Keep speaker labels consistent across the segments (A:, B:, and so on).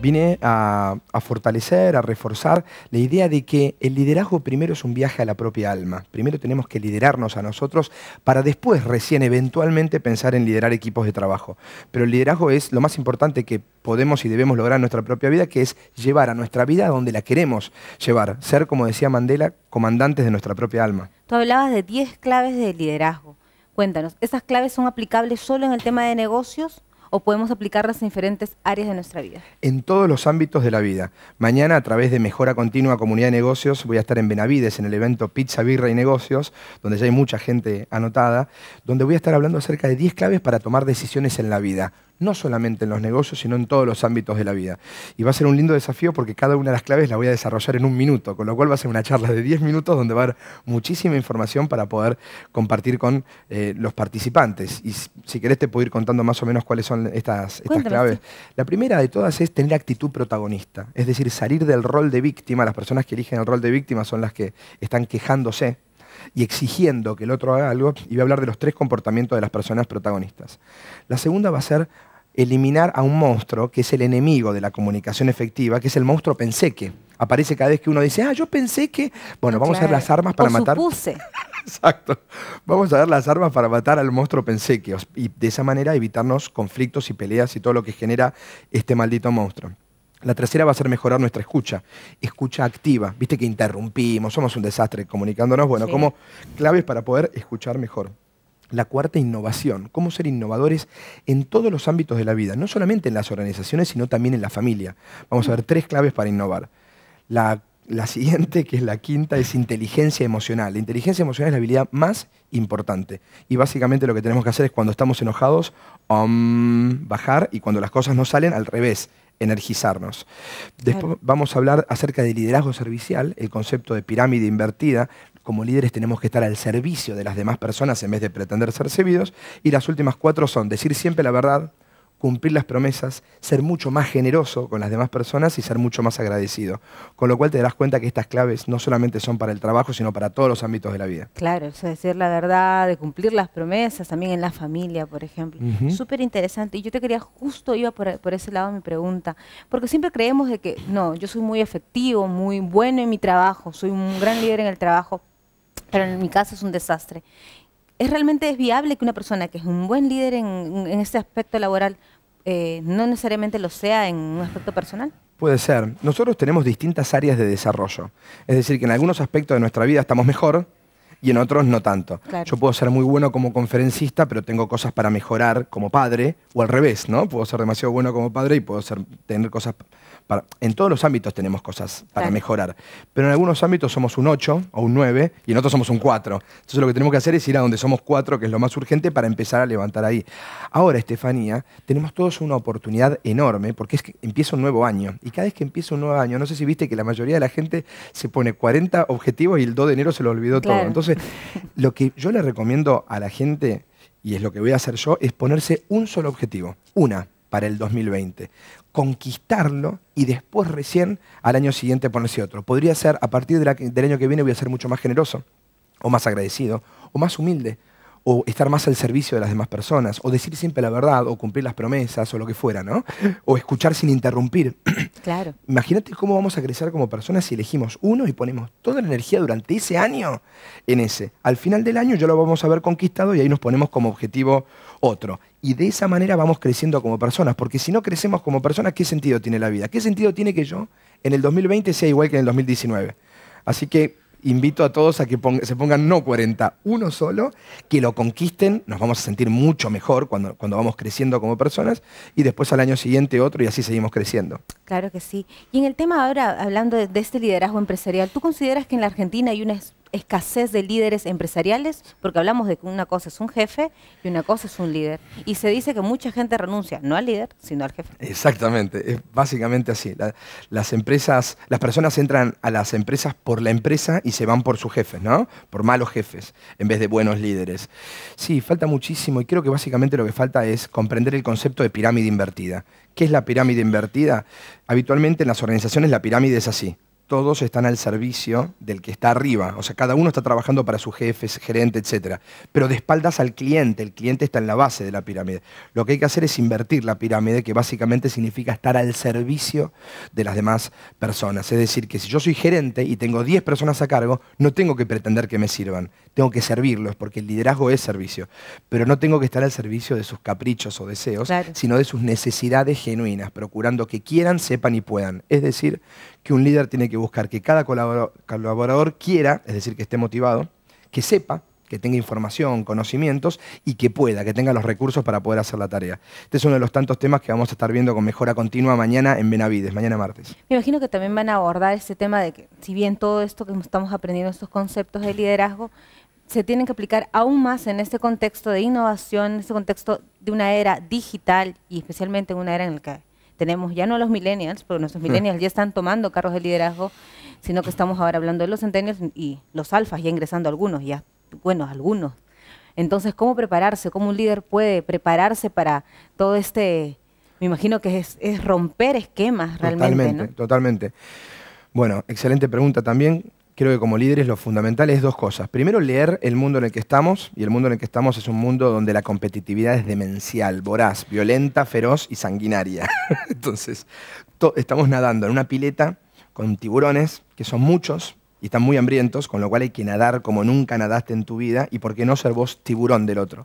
A: vine a, fortalecer, a reforzar la idea de que el liderazgo primero es un viaje a la propia alma. Primero tenemos que liderarnos a nosotros para después, recién, eventualmente, pensar en liderar equipos de trabajo. Pero el liderazgo es lo más importante que podemos y debemos lograr en nuestra propia vida, que es llevar a nuestra vida donde la queremos llevar. Ser, como decía Mandela, comandantes de nuestra propia alma.
B: Tú hablabas de 10 claves de liderazgo. Cuéntanos, ¿esas claves son aplicables solo en el tema de negocios? o podemos aplicarlas en diferentes áreas de nuestra vida?
A: En todos los ámbitos de la vida. Mañana, a través de Mejora Continua Comunidad de Negocios, voy a estar en Benavides, en el evento Pizza, Birra y Negocios, donde ya hay mucha gente anotada, donde voy a estar hablando acerca de 10 claves para tomar decisiones en la vida no solamente en los negocios, sino en todos los ámbitos de la vida. Y va a ser un lindo desafío porque cada una de las claves la voy a desarrollar en un minuto, con lo cual va a ser una charla de 10 minutos donde va a haber muchísima información para poder compartir con eh, los participantes. Y si querés te puedo ir contando más o menos cuáles son estas, claves? La primera de todas es tener actitud protagonista, es decir, salir del rol de víctima. Las personas que eligen el rol de víctima son las que están quejándose y exigiendo que el otro haga algo. Y voy a hablar de los tres comportamientos de las personas protagonistas. La segunda va a ser eliminar a un monstruo que es el enemigo de la comunicación efectiva, que es el monstruo pensé que. Aparece cada vez que uno dice, ah, yo pensé que. Bueno, ah, vamos a hacer las armas para matar. Supuse. Exacto. Vamos a dar las armas para matar al monstruo Pensequios y de esa manera evitarnos conflictos y peleas y todo lo que genera este maldito monstruo. La tercera va a ser mejorar nuestra escucha, escucha activa. Viste que interrumpimos, somos un desastre comunicándonos. Bueno, como claves para poder escuchar mejor. La cuarta, innovación. Cómo ser innovadores en todos los ámbitos de la vida, no solamente en las organizaciones, sino también en la familia. Vamos a ver tres claves para innovar. La la siguiente, que es la quinta, es inteligencia emocional. La inteligencia emocional es la habilidad más importante. Y básicamente lo que tenemos que hacer es cuando estamos enojados, um, bajar y cuando las cosas no salen, al revés, energizarnos. Después vamos a hablar acerca de liderazgo servicial, el concepto de pirámide invertida. Como líderes tenemos que estar al servicio de las demás personas en vez de pretender ser servidos. Y las últimas cuatro son decir siempre la verdad, cumplir las promesas, ser mucho más generoso con las demás personas y ser mucho más agradecido. Con lo cual te darás cuenta que estas claves no solamente son para el trabajo, sino para todos los ámbitos de la vida.
B: Claro, es decir la verdad, de cumplir las promesas, también en la familia, por ejemplo. Súper interesante. Y yo te quería, justo iba por, por, ese lado mi pregunta, porque siempre creemos de que, no, yo soy muy efectivo, muy bueno en mi trabajo, soy un gran líder en el trabajo, pero en mi caso es un desastre. ¿es realmente es viable que una persona que es un buen líder en, ese aspecto laboral eh, no necesariamente lo sea en un aspecto personal?
A: Puede ser. Nosotros tenemos distintas áreas de desarrollo. Es decir, que en algunos aspectos de nuestra vida estamos mejor, y en otros no tanto. Yo puedo ser muy bueno como conferencista, pero tengo cosas para mejorar como padre, o al revés, ¿no? Puedo ser demasiado bueno como padre y puedo ser, tener cosas para... En todos los ámbitos tenemos cosas para mejorar, pero en algunos ámbitos somos un 8 o un 9 y en otros somos un 4. Entonces lo que tenemos que hacer es ir a donde somos 4, que es lo más urgente, para empezar a levantar ahí. Ahora, Estefanía, tenemos todos una oportunidad enorme, porque es que empieza un nuevo año, y cada vez que empieza un nuevo año, no sé si viste que la mayoría de la gente se pone 40 objetivos y el 2 de enero se lo olvidó todo. Entonces, lo que yo le recomiendo a la gente, y es lo que voy a hacer yo, es ponerse un solo objetivo, una para el 2020, conquistarlo y después recién al año siguiente ponerse otro. Podría ser, a partir del año que viene voy a ser mucho más generoso, o más agradecido, o más humilde, o estar más al servicio de las demás personas, o decir siempre la verdad, o cumplir las promesas, o lo que fuera, ¿no? O escuchar sin interrumpir. Claro. Imagínate cómo vamos a crecer como personas si elegimos uno y ponemos toda la energía durante ese año en ese. Al final del año ya lo vamos a haber conquistado y ahí nos ponemos como objetivo otro. Y de esa manera vamos creciendo como personas, porque si no crecemos como personas, ¿qué sentido tiene la vida? ¿Qué sentido tiene que yo en el 2020 sea igual que en el 2019? Así que invito a todos a que se pongan no 40, uno solo, que lo conquisten, nos vamos a sentir mucho mejor cuando, cuando vamos creciendo como personas y después al año siguiente otro y así seguimos creciendo.
B: Claro que sí. Y en el tema ahora, hablando de, de este liderazgo empresarial, ¿tú consideras que en la Argentina hay una escasez de líderes empresariales, porque hablamos de que una cosa es un jefe y una cosa es un líder. Y se dice que mucha gente renuncia, no al líder, sino al jefe.
A: Exactamente, es básicamente así. las empresas, las personas entran a las empresas por la empresa y se van por sus jefes, ¿no? Por malos jefes, en vez de buenos líderes. Sí, falta muchísimo y creo que básicamente lo que falta es comprender el concepto de pirámide invertida. ¿Qué es la pirámide invertida? Habitualmente en las organizaciones la pirámide es así todos están al servicio del que está arriba. O sea, cada uno está trabajando para su jefe, gerente, etc. Pero de espaldas al cliente, el cliente está en la base de la pirámide. Lo que hay que hacer es invertir la pirámide, que básicamente significa estar al servicio de las demás personas. Es decir, que si yo soy gerente y tengo 10 personas a cargo, no tengo que pretender que me sirvan. Tengo que servirlos, porque el liderazgo es servicio. Pero no tengo que estar al servicio de sus caprichos o deseos, sino de sus necesidades genuinas, procurando que quieran, sepan y puedan. Es decir, que un líder tiene que buscar que cada colaborador quiera, es decir, que esté motivado, que sepa, que tenga información, conocimientos y que pueda, que tenga los recursos para poder hacer la tarea. Este es uno de los tantos temas que vamos a estar viendo con mejora continua mañana en Benavides, mañana martes.
B: Me imagino que también van a abordar este tema de que si bien todo esto que estamos aprendiendo, estos conceptos de liderazgo, se tienen que aplicar aún más en este contexto de innovación, en este contexto de una era digital y especialmente en una era en la que tenemos ya no los millennials, pero nuestros millennials ya están tomando carros de liderazgo, sino que estamos ahora hablando de los centennials y los alfas ya ingresando algunos, ya, bueno, algunos. Entonces, ¿cómo prepararse? ¿Cómo un líder puede prepararse para todo este, me imagino que es, romper esquemas realmente? Totalmente,
A: totalmente. Bueno, excelente pregunta también creo que como líderes lo fundamental es dos cosas. Primero, leer el mundo en el que estamos, y el mundo en el que estamos es un mundo donde la competitividad es demencial, voraz, violenta, feroz y sanguinaria. Entonces, estamos nadando en una pileta con tiburones, que son muchos, y están muy hambrientos, con lo cual hay que nadar como nunca nadaste en tu vida, y por qué no ser vos tiburón del otro.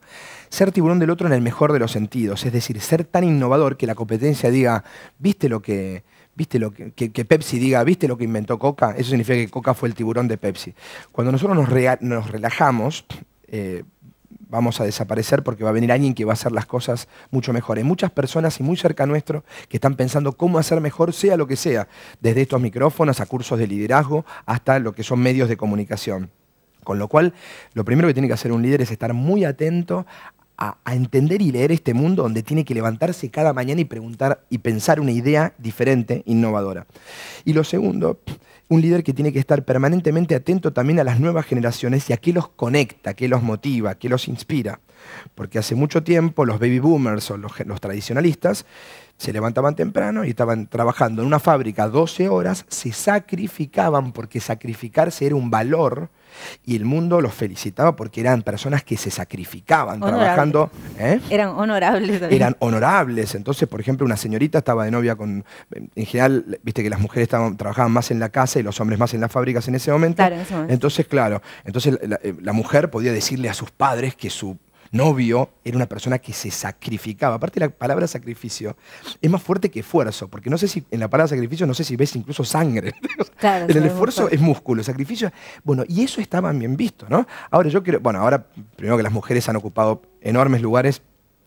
A: Ser tiburón del otro en el mejor de los sentidos, es decir, ser tan innovador que la competencia diga, ¿viste lo que ¿Viste lo que, Pepsi diga, viste lo que inventó Coca? Eso significa que Coca fue el tiburón de Pepsi. Cuando nosotros nos, nos relajamos, eh, vamos a desaparecer porque va a venir alguien que va a hacer las cosas mucho mejor. Hay muchas personas y muy cerca nuestro que están pensando cómo hacer mejor, sea lo que sea, desde estos micrófonos a cursos de liderazgo hasta lo que son medios de comunicación. Con lo cual, lo primero que tiene que hacer un líder es estar muy atento a, entender y leer este mundo donde tiene que levantarse cada mañana y preguntar y pensar una idea diferente, innovadora. Y lo segundo, un líder que tiene que estar permanentemente atento también a las nuevas generaciones y a qué los conecta, qué los motiva, qué los inspira. Porque hace mucho tiempo los baby boomers o los, tradicionalistas se levantaban temprano y estaban trabajando en una fábrica 12 horas, se sacrificaban porque sacrificarse era un valor y el mundo los felicitaba porque eran personas que se sacrificaban trabajando. ¿eh?
B: Eran honorables. Eran
A: honorables. Entonces, por ejemplo, una señorita estaba de novia con... En general, viste que las mujeres trabajaban más en la casa y los hombres más en las fábricas en ese momento. Entonces, claro, entonces eh, la mujer podía decirle a sus padres que su novio, era una persona que se sacrificaba. Aparte la palabra sacrificio es más fuerte que esfuerzo, porque no sé si en la palabra sacrificio no sé si ves incluso sangre.
B: Claro, el esfuerzo es
A: músculo, sacrificio Bueno, y eso estaba bien visto, ¿no? Ahora yo quiero bueno, ahora primero que las mujeres han ocupado enormes lugares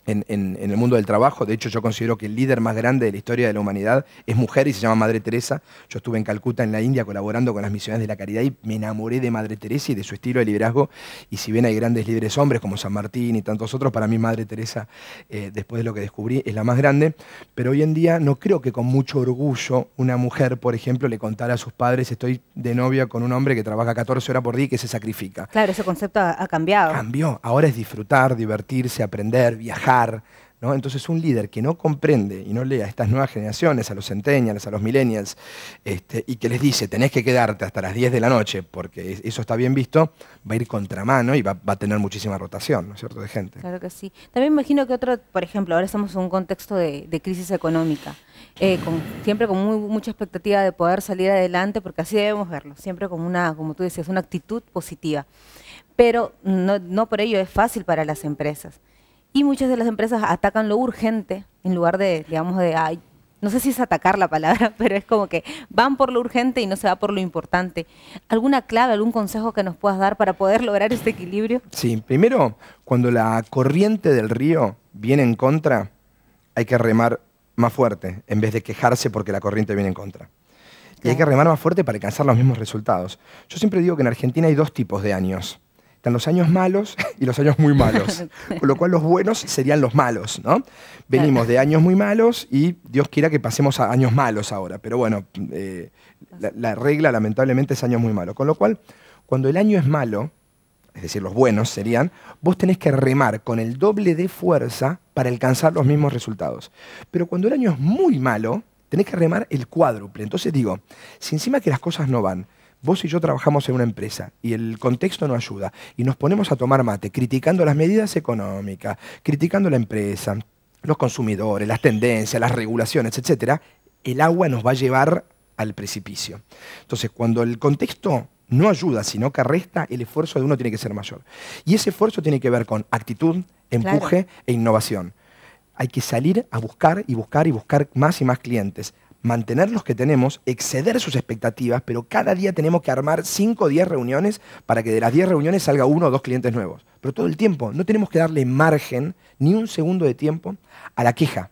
A: en, el mundo del trabajo. De hecho, yo considero que el líder más grande de la historia de la humanidad es mujer y se llama Madre Teresa. Yo estuve en Calcuta, en la India, colaborando con las misiones de la caridad y me enamoré de Madre Teresa y de su estilo de liderazgo. Y si bien hay grandes líderes hombres como San Martín y tantos otros, para mí Madre Teresa, eh, después de lo que descubrí, es la más grande. Pero hoy en día no creo que con mucho orgullo una mujer, por ejemplo, le contara a sus padres, estoy de novia con un hombre que trabaja 14 horas por día y que se sacrifica.
B: Claro, ese concepto ha cambiado.
A: Cambió. Ahora es disfrutar, divertirse, aprender, viajar ¿no? Entonces un líder que no comprende y no lee a estas nuevas generaciones, a los centennials, a los millennials, este, y que les dice, tenés que quedarte hasta las 10 de la noche, porque eso está bien visto, va a ir contramano y va, a tener muchísima rotación, ¿no es cierto?, de gente.
B: Claro que sí. También imagino que otro, por ejemplo, ahora estamos en un contexto de, crisis económica, eh, siempre con mucha expectativa de poder salir adelante, porque así debemos verlo, siempre con una, como tú decías, una actitud positiva. Pero no por ello es fácil para las empresas. Y muchas de las empresas atacan lo urgente en lugar de, digamos, de, ay, no sé si es atacar la palabra, pero es como que van por lo urgente y no se va por lo importante. ¿Alguna clave, algún consejo que nos puedas dar para poder lograr este equilibrio?
A: Sí, primero, cuando la corriente del río viene en contra, hay que remar más fuerte, en vez de quejarse porque la corriente viene en contra. Y hay que remar más fuerte para alcanzar los mismos resultados. Yo siempre digo que en Argentina hay dos tipos de años los años malos y los años muy malos. Con lo cual los buenos serían los malos, ¿no? Venimos de años muy malos y Dios quiera que pasemos a años malos ahora. Pero bueno, eh, la, la regla lamentablemente es años muy malos. Con lo cual, cuando el año es malo, es decir, los buenos serían, vos tenés que remar con el doble de fuerza para alcanzar los mismos resultados. Pero cuando el año es muy malo, tenés que remar el cuádruple. Entonces digo, si encima que las cosas no van, Vos y yo trabajamos en una empresa y el contexto no ayuda y nos ponemos a tomar mate criticando las medidas económicas, criticando la empresa, los consumidores, las tendencias, las regulaciones, etc. El agua nos va a llevar al precipicio. Entonces, cuando el contexto no ayuda, sino que resta, el esfuerzo de uno tiene que ser mayor. Y ese esfuerzo tiene que ver con actitud, empuje e innovación. Hay que salir a buscar y buscar y buscar más y más clientes mantener los que tenemos, exceder sus expectativas, pero cada día tenemos que armar 5 o 10 reuniones para que de las 10 reuniones salga uno o dos clientes nuevos. Pero todo el tiempo, no tenemos que darle margen ni un segundo de tiempo a la queja,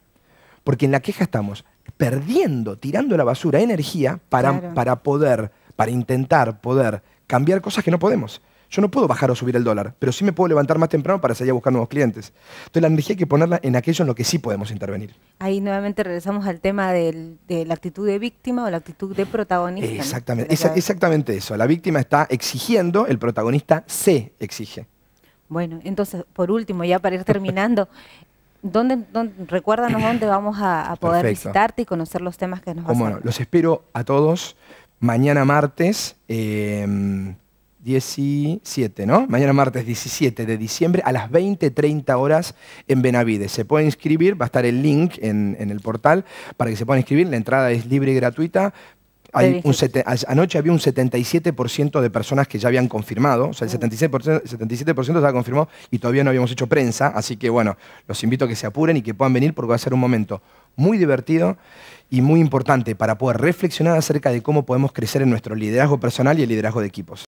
A: porque en la queja estamos perdiendo, tirando la basura energía para, para poder, para intentar poder cambiar cosas que no podemos. Yo no puedo bajar o subir el dólar, pero sí me puedo levantar más temprano para salir a buscar nuevos clientes. Entonces la energía hay que ponerla en aquello en lo que sí podemos intervenir.
B: Ahí nuevamente regresamos al tema de la actitud de víctima o la actitud de protagonista. Exactamente,
A: exactamente eso. La víctima está exigiendo, el protagonista se exige.
B: Bueno, entonces, por último, ya para ir terminando, recuérdanos dónde vamos a, poder visitarte y conocer los temas que nos vas Bueno,
A: los espero a todos mañana martes. Em, 17, ¿no? Mañana martes 17 de diciembre a las 20.30 horas en Benavides. Se puede inscribir, va a estar el link en, el portal para que se puedan inscribir. La entrada es libre y gratuita. anoche había un 77% de personas que ya habían confirmado, o sea, el 77%, se ha confirmado y todavía no habíamos hecho prensa, así que bueno, los invito a que se apuren y que puedan venir porque va a ser un momento muy divertido y muy importante para poder reflexionar acerca de cómo podemos crecer en nuestro liderazgo personal y el liderazgo de equipos.